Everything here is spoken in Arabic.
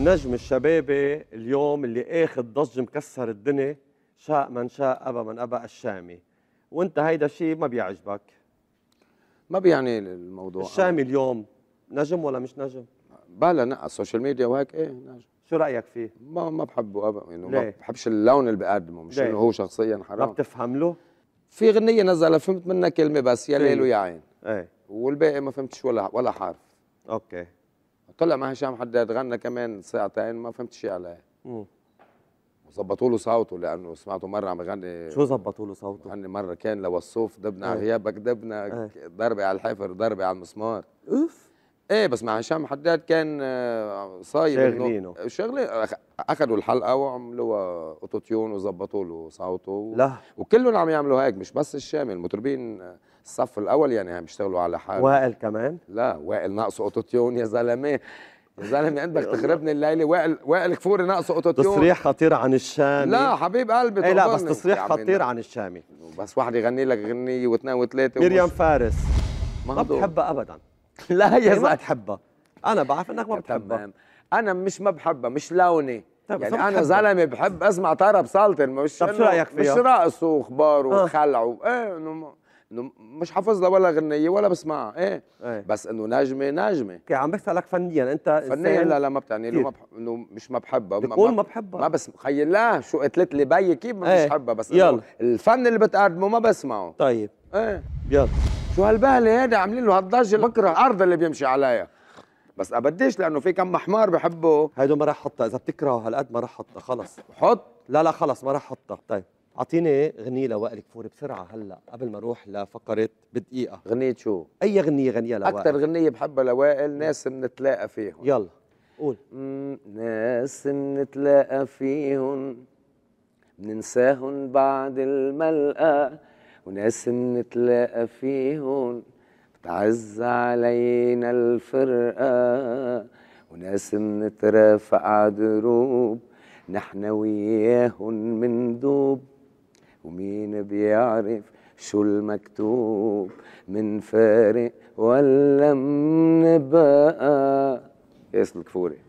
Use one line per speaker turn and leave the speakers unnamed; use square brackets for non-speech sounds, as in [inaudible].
نجم الشبابي اليوم اللي اخذ ضجه مكسر الدنيا شاء من شاء ابى من ابى الشامي وانت هيدا الشيء ما بيعجبك ما بيعني الموضوع الشامي أنا. اليوم نجم ولا مش نجم؟ بلا نقى السوشيال ميديا وهيك ايه نجم شو رايك فيه؟ ما ما بحبه ابدا يعني ما بحبش اللون اللي بقدمه مش انه هو شخصيا حرام ما بتفهم له؟ في غنيه نزلها فهمت منها كلمه بس يا ليل ويا عين ايه والباقي ما فهمتش ولا ولا حرف اوكي طلع مع هشام حداد غنى كمان ساعتين ما فهمت شيء عليه وظبطوا له صوته لانه سمعته مره عم يغني شو ظبطوا له صوته؟ غني مره كان لوصوف دبنا على إيه. غيابك دبنا إيه. ضربه على الحفر ضربه على المسمار اوف ايه بس مع هشام حداد كان آه، صايم شاغلينه شاغلين اخذوا الحلقه وعملوها اوتو تيون وظبطوا له صوته و... لا وكلهم عم يعملوا هيك مش بس الشامي المطربين آه، الصف الاول يعني عم يشتغلوا على حال وائل كمان لا وائل ناقصه اوتو تيون يا زلمه يا زلمه عندك تخربني الليله وائل وائل كفوري ناقصه اوتو تيون تصريح خطير عن الشامي لا حبيب قلبي ايه لا بس تصريح خطير عن الشامي بس واحد يغني لك غنيه واثنين وثلاثه مريم فارس ما بحبها ابدا [laughs] لا يا يعني زلمه ما بتحبها انا بعرف انك ما بتحبها انا مش ما بحبها مش لوني طيب يعني انا زلمه بحب اسمع طرب سلطن مش طب شو رايك فيها؟ مش رقص واخبار آه. وخلع ايه انه انه مش حافظ لها ولا غنيه ولا بسمعها ايه, ايه. بس انه نجمه نجمه اوكي عم بسالك فنيا انت فنيا لا لا ما بتعني له ما بح... انه مش ما بحبها بتقول ما بحبها ما بس خي لا شو قتلت لي بيي كيف ما ايه. مش حبها بس يلا الفن اللي بتقدمه ما بسمعه طيب ايه يلا شو هالبهله هيدا عاملين له هالضجه بكره الارض اللي بيمشي عليها بس أبديش لانه في كم محمار بحبه هيدو ما راح حطها اذا بتكرهه هالقد ما راح حطها خلص حط لا لا خلص ما راح حطها طيب اعطيني غنية لوائل كفوري بسرعة هلا قبل ما اروح لفقرة بدقيقة غنية شو؟ أي غنية غنية لوائل أكثر
غنية بحبها لوائل ناس بنتلاقى فيهم يلا قول ناس بنتلاقى فيهم بننساهن بعد الملقى وناس نتلاقى فيهم بتعز علينا الفرقة وناس ع عدروب نحن وياهن مندوب ومين بيعرف شو المكتوب من فارق ولا منبقى ياسر الكفوري